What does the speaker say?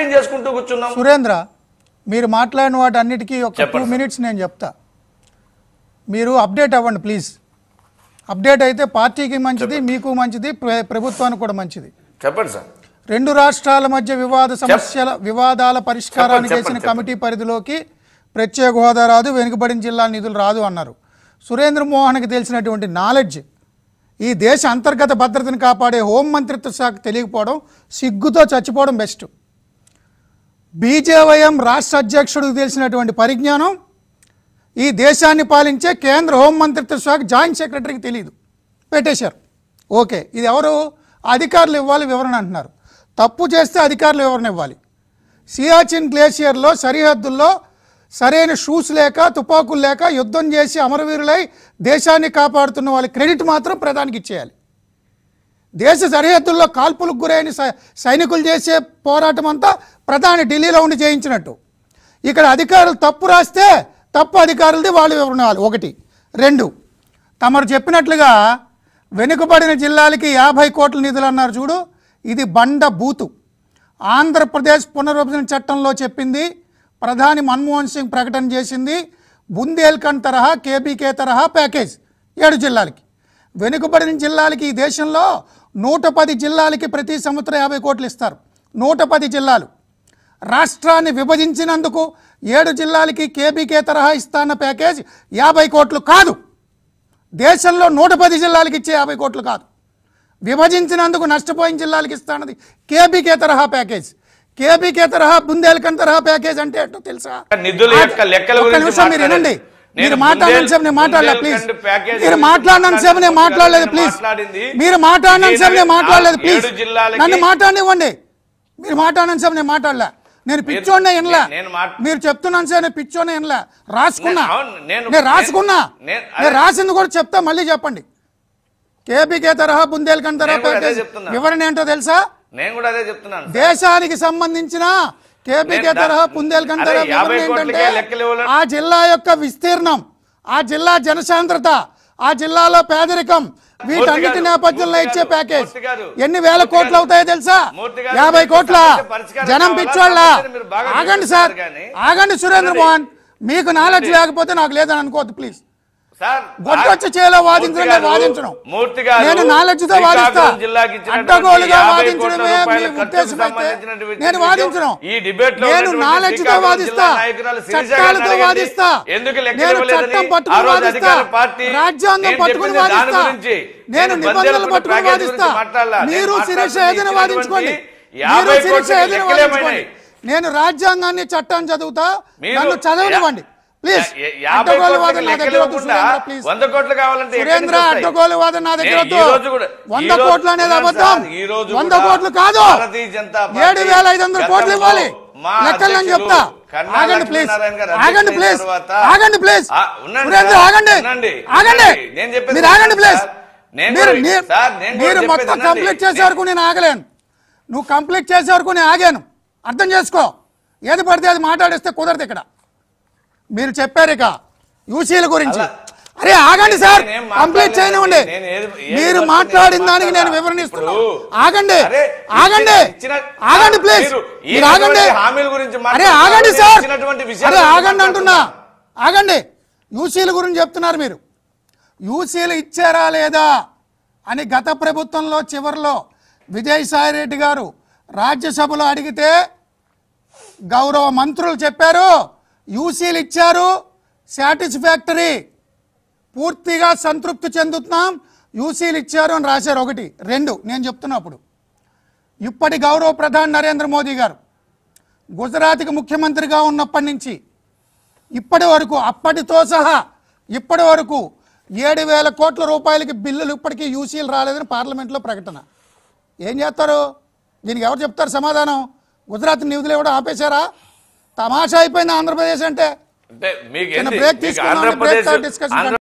ఏం చేసుకుంటూ కూర్చున్నాం సురేంద్ర మీరు మాట్లాడిన వాటి అన్నిటికీ ఒక టూ మినిట్స్ నేను చెప్తా మీరు అప్డేట్ అవ్వండి ప్లీజ్ అప్డేట్ అయితే పార్టీకి మంచిది మీకు మంచిది ప్రభుత్వానికి కూడా మంచిది చెప్పండి సార్ రెండు రాష్ట్రాల మధ్య వివాద సమస్యల వివాదాల పరిష్కారాన్ని చేసిన కమిటీ పరిధిలోకి ప్రత్యేక హోదా రాదు వెనుకబడిన జిల్లా నిధులు రాదు అన్నారు సురేంద్ర మోహన్కి తెలిసినటువంటి నాలెడ్జ్ ఈ దేశ అంతర్గత భద్రతను కాపాడే హోం మంత్రిత్వ శాఖ తెలియకపోవడం సిగ్గుతో చచ్చిపోవడం బెస్ట్ బీజేవైఎం రాష్ట్ర అధ్యక్షుడికి తెలిసినటువంటి పరిజ్ఞానం ఈ దేశాన్ని పాలించే కేంద్ర హోంమంత్రిత్వ శాఖ జాయింట్ సెక్రటరీకి తెలియదు పెట్టేశారు ఓకే ఇది ఎవరు అధికారులు ఇవ్వాలి వివరణ అంటున్నారు తప్పు చేస్తే అధికారులు వివరణ ఇవ్వాలి సియాచిన్ గ్లేషియర్లో సరిహద్దుల్లో సరైన షూస్ లేక తుపాకులు లేక యుద్ధం చేసి అమరవీరులై దేశాన్ని కాపాడుతున్న వాళ్ళ క్రెడిట్ మాత్రం ప్రధానికి ఇచ్చేయాలి దేశ సరిహద్దుల్లో కాల్పులకు గురైన సైనికులు చేసే పోరాటం అంతా ప్రధాని ఢిల్లీలో ఉండి చేయించినట్టు ఇక్కడ అధికారులు తప్పు రాస్తే తప్పు అధికారులది వాళ్ళు వివరణాలు ఒకటి రెండు తమరు చెప్పినట్లుగా వెనుకబడిన జిల్లాలకి యాభై కోట్ల నిధులు అన్నారు చూడు ఇది బండ బూతు ఆంధ్రప్రదేశ్ పునర్విభజన చట్టంలో చెప్పింది ప్రధాని మన్మోహన్ సింగ్ ప్రకటన చేసింది బుందేల్ఖండ్ తరహా కేబీకే తరహా ప్యాకేజ్ ఏడు జిల్లాలకి వెనుకబడిన జిల్లాలకి ఈ దేశంలో నూట పది జిల్లాలకి ప్రతి సంవత్సరం యాభై కోట్లు ఇస్తారు నూట పది జిల్లాలు రాష్ట్రాన్ని విభజించినందుకు ఏడు జిల్లాలకి కేబీకే తరహా ఇస్తాన్న ప్యాకేజ్ యాభై కోట్లు కాదు దేశంలో నూట పది జిల్లాలకి ఇచ్చే యాభై కోట్లు కాదు విభజించినందుకు నష్టపోయిన జిల్లాలకి ఇస్తానది కేబీకే తరహా ప్యాకేజ్ కేబీకే తరహా బుందేలకన్ తరహా ప్యాకేజ్ అంటే ఏంటో తెలుసా నిధుల యొక్క లెక్కల గురించి మీరు వినండి మీరు మాట్లాడినంత సేపు నేను మాట్లాడలేదు ప్లీజ్ మీరు మాట్లాడినంత సేపు నేను మాట్లాడలేదు ప్లీజ్ మీరు మాట్లాడినంత సేపు నేను మాట్లాడలేదు ప్లీజ్ నన్ను మాట్లాడనివ్వండి మీరు మాట్లాడినంత సేపు నేను మాట్లాడలే నేను పిచ్చోనే వినలా మీరు చెప్తున్నాను సార్ నేను పిచ్చోనే వినలా రాసుకున్నా నేను రాసుకున్నా నేను రాసింది కూడా చెప్తా మళ్ళీ చెప్పండి కేపీకే తరహా బుందేల్ఖండ్ తరహా వివరణ ఏంటో తెలుసా నేను కూడా అదే చెప్తున్నాను దేశానికి సంబంధించిన కేపీకే తరహా కుందేల్కండ్ ఏంటంటే ఆ జిల్లా యొక్క విస్తీర్ణం ఆ జిల్లా జనసాంద్రత ఆ జిల్లాలో పేదరికం వీటన్నిటి నేపథ్యంలో ఇచ్చే ప్యాకేజ్ ఎన్ని వేల కోట్లు అవుతాయో తెలుసా యాభై కోట్ల జనం పిచ్చోళ్ళ ఆగండి సార్ ఆగండి సురేంద్ర మోహన్ మీకు నాలెడ్జ్ లేకపోతే నాకు లేదని అనుకోవద్దు ప్లీజ్ నేను వాదించుకోండి నేను రాజ్యాంగాన్ని చట్టాన్ని చదువుతా నన్ను చదవనివ్వండి ప్లీజ్ అడ్డగోలు వాదన నా వాదన నా దగ్గర వంద కోట్లు అనేది అబద్ధం వంద కోట్లు కాదు ఏడు వేల ఐదు వందల కోట్లు ఇవ్వాలి లెక్కలు నేను చెప్తా ఆగండి ప్లీజ్ ఆగండి ప్లీజ్ ఆగండి ప్లీజ్ సురేంద్ర ఆగండి ఆగండి మీరు ఆగండి ప్లీజ్ మీరు మొత్తం కంప్లీట్ చేసే వరకు నేను ఆగలేను నువ్వు కంప్లీట్ చేసే వరకు నేను ఆగాను అర్థం చేసుకో ఏది పడితే అది మాట్లాడేస్తే కుదరదు ఇక్కడ మీరు చెప్పారు ఇక యూసీల గురించి అరే ఆగండి సార్ కంప్లీట్ చేయనివ్వండి మీరు మాట్లాడిన దానికి నేను వివరణిస్తున్నాను ఆగండి ఆగండి ఆగండి ప్లీజ్ ఆగండి అరే ఆగండి సార్ అరే ఆగండి అంటున్నా ఆగండి యూసీల గురించి చెప్తున్నారు మీరు యూసీలు ఇచ్చారా లేదా అని గత ప్రభుత్వంలో చివరిలో విజయసాయి రెడ్డి గారు రాజ్యసభలో అడిగితే గౌరవ మంత్రులు చెప్పారు యూసీలు ఇచ్చారు సాటిస్ఫాక్టరీ పూర్తిగా సంతృప్తి చెందుతున్నాం యూసీలు ఇచ్చారు అని రాశారు ఒకటి రెండు నేను చెప్తున్నప్పుడు ఇప్పటి గౌరవ ప్రధాని నరేంద్ర మోదీ గారు గుజరాత్కి ముఖ్యమంత్రిగా ఉన్నప్పటి నుంచి ఇప్పటి వరకు అప్పటితో సహా ఇప్పటి వరకు ఏడు వేల కోట్ల రూపాయలకి బిల్లులు ఇప్పటికీ యూసీలు రాలేదని పార్లమెంట్లో ప్రకటన ఏం చేస్తారు దీనికి ఎవరు చెప్తారు సమాధానం గుజరాత్ నిధులు ఇవ్వడం ఆపేశారా తమాషా అయిపోయింది ఆంధ్రప్రదేశ్ అంటే